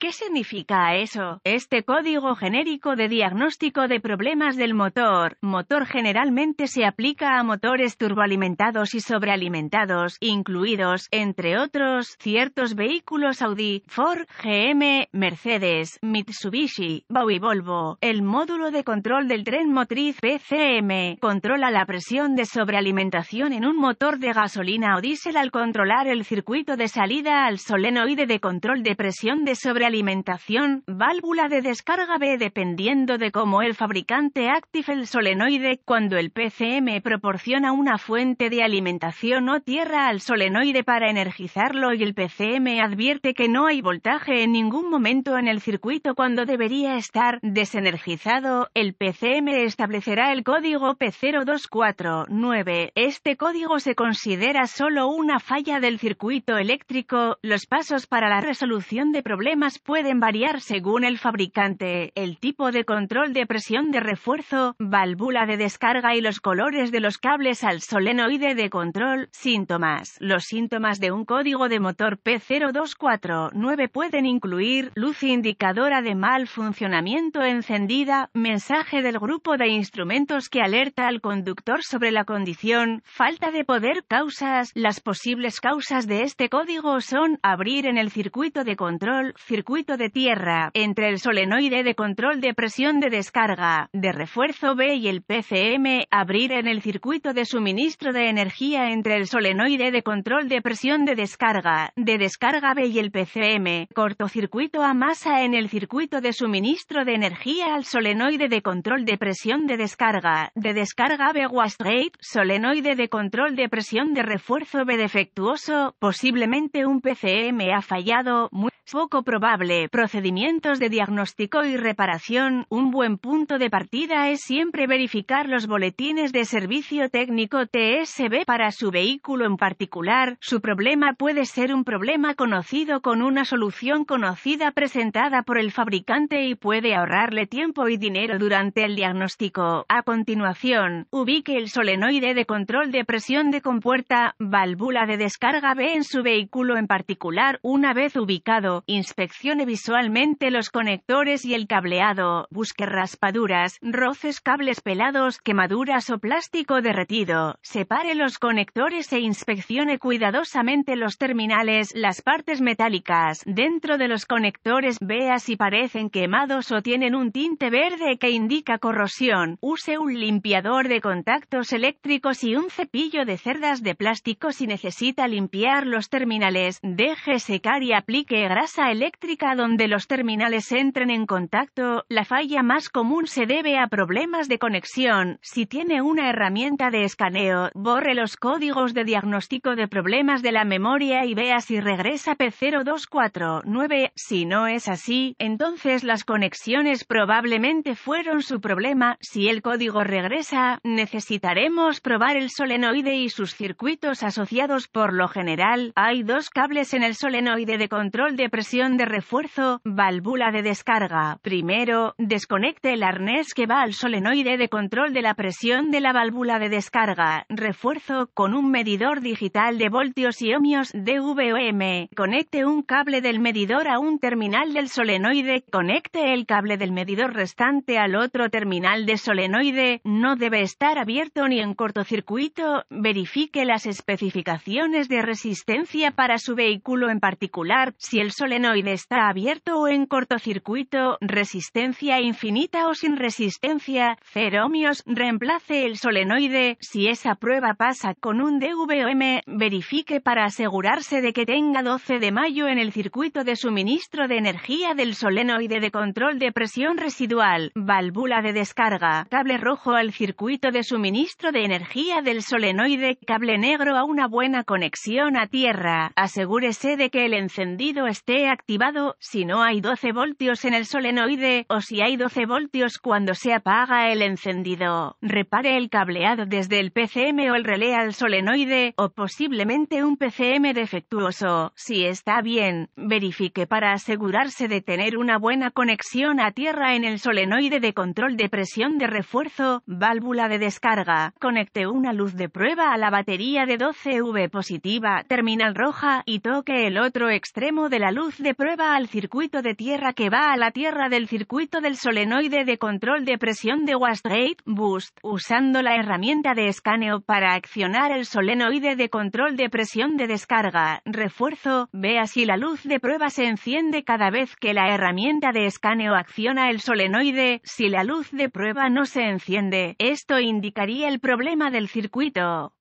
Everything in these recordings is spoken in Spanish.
¿Qué significa eso? Este código genérico de diagnóstico de problemas del motor. Motor generalmente se aplica a motores turboalimentados y sobrealimentados, incluidos, entre otros, ciertos vehículos Audi, Ford, GM, Mercedes, Mitsubishi, Bowie Volvo. El módulo de control del tren motriz PCM controla la presión de sobrealimentación en un motor de gasolina o diésel al controlar el circuito de salida al solenoide de control de presión de sobrealimentación alimentación, válvula de descarga B dependiendo de cómo el fabricante active el solenoide cuando el PCM proporciona una fuente de alimentación o tierra al solenoide para energizarlo y el PCM advierte que no hay voltaje en ningún momento en el circuito cuando debería estar desenergizado, el PCM establecerá el código P0249. Este código se considera solo una falla del circuito eléctrico. Los pasos para la resolución de problemas pueden variar según el fabricante, el tipo de control de presión de refuerzo, válvula de descarga y los colores de los cables al solenoide de control. Síntomas. Los síntomas de un código de motor P0249 pueden incluir luz indicadora de mal funcionamiento encendida, mensaje del grupo de instrumentos que alerta al conductor sobre la condición, falta de poder, causas. Las posibles causas de este código son abrir en el circuito de control, circuito circuito de tierra, entre el solenoide de control de presión de descarga, de refuerzo B y el PCM, abrir en el circuito de suministro de energía entre el solenoide de control de presión de descarga, de descarga B y el PCM, cortocircuito a masa en el circuito de suministro de energía al solenoide de control de presión de descarga, de descarga B straight solenoide de control de presión de refuerzo B defectuoso, posiblemente un PCM ha fallado, muy poco probable, procedimientos de diagnóstico y reparación, un buen punto de partida es siempre verificar los boletines de servicio técnico TSB para su vehículo en particular, su problema puede ser un problema conocido con una solución conocida presentada por el fabricante y puede ahorrarle tiempo y dinero durante el diagnóstico. A continuación, ubique el solenoide de control de presión de compuerta, válvula de descarga B en su vehículo en particular una vez ubicado inspeccione visualmente los conectores y el cableado, busque raspaduras, roces cables pelados, quemaduras o plástico derretido, separe los conectores e inspeccione cuidadosamente los terminales, las partes metálicas, dentro de los conectores vea si parecen quemados o tienen un tinte verde que indica corrosión, use un limpiador de contactos eléctricos y un cepillo de cerdas de plástico si necesita limpiar los terminales, deje secar y aplique casa eléctrica donde los terminales entren en contacto, la falla más común se debe a problemas de conexión. Si tiene una herramienta de escaneo, borre los códigos de diagnóstico de problemas de la memoria y vea si regresa P0249. Si no es así, entonces las conexiones probablemente fueron su problema. Si el código regresa, necesitaremos probar el solenoide y sus circuitos asociados. Por lo general, hay dos cables en el solenoide de control de presión de refuerzo, válvula de descarga. Primero, desconecte el arnés que va al solenoide de control de la presión de la válvula de descarga, refuerzo, con un medidor digital de voltios y ohmios DVOM. Conecte un cable del medidor a un terminal del solenoide, conecte el cable del medidor restante al otro terminal de solenoide, no debe estar abierto ni en cortocircuito, verifique las especificaciones de resistencia para su vehículo en particular, si el solenoide está abierto o en cortocircuito, resistencia infinita o sin resistencia, 0 ohmios, reemplace el solenoide, si esa prueba pasa con un DVM, verifique para asegurarse de que tenga 12 de mayo en el circuito de suministro de energía del solenoide de control de presión residual, válvula de descarga, cable rojo al circuito de suministro de energía del solenoide, cable negro a una buena conexión a tierra, asegúrese de que el encendido esté activado, si no hay 12 voltios en el solenoide o si hay 12 voltios cuando se apaga el encendido. Repare el cableado desde el PCM o el relé al solenoide o posiblemente un PCM defectuoso. Si está bien, verifique para asegurarse de tener una buena conexión a tierra en el solenoide de control de presión de refuerzo, válvula de descarga. Conecte una luz de prueba a la batería de 12V positiva, terminal roja y toque el otro extremo de la luz luz de prueba al circuito de tierra que va a la tierra del circuito del solenoide de control de presión de Wastegate Boost, usando la herramienta de escaneo para accionar el solenoide de control de presión de descarga, refuerzo, vea si la luz de prueba se enciende cada vez que la herramienta de escaneo acciona el solenoide, si la luz de prueba no se enciende, esto indicaría el problema del circuito.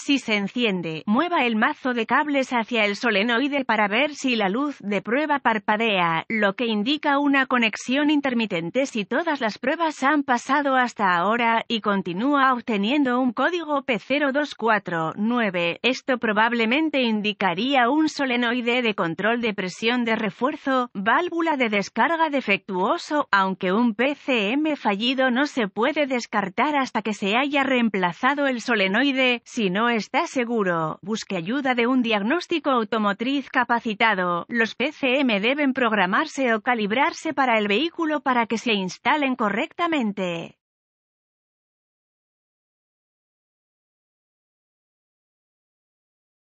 Si se enciende, mueva el mazo de cables hacia el solenoide para ver si la luz de prueba parpadea, lo que indica una conexión intermitente si todas las pruebas han pasado hasta ahora y continúa obteniendo un código P0249. Esto probablemente indicaría un solenoide de control de presión de refuerzo, válvula de descarga defectuoso, aunque un PCM fallido no se puede descartar hasta que se haya reemplazado el solenoide, si no está seguro, busque ayuda de un diagnóstico automotriz capacitado. Los PCM deben programarse o calibrarse para el vehículo para que se instalen correctamente.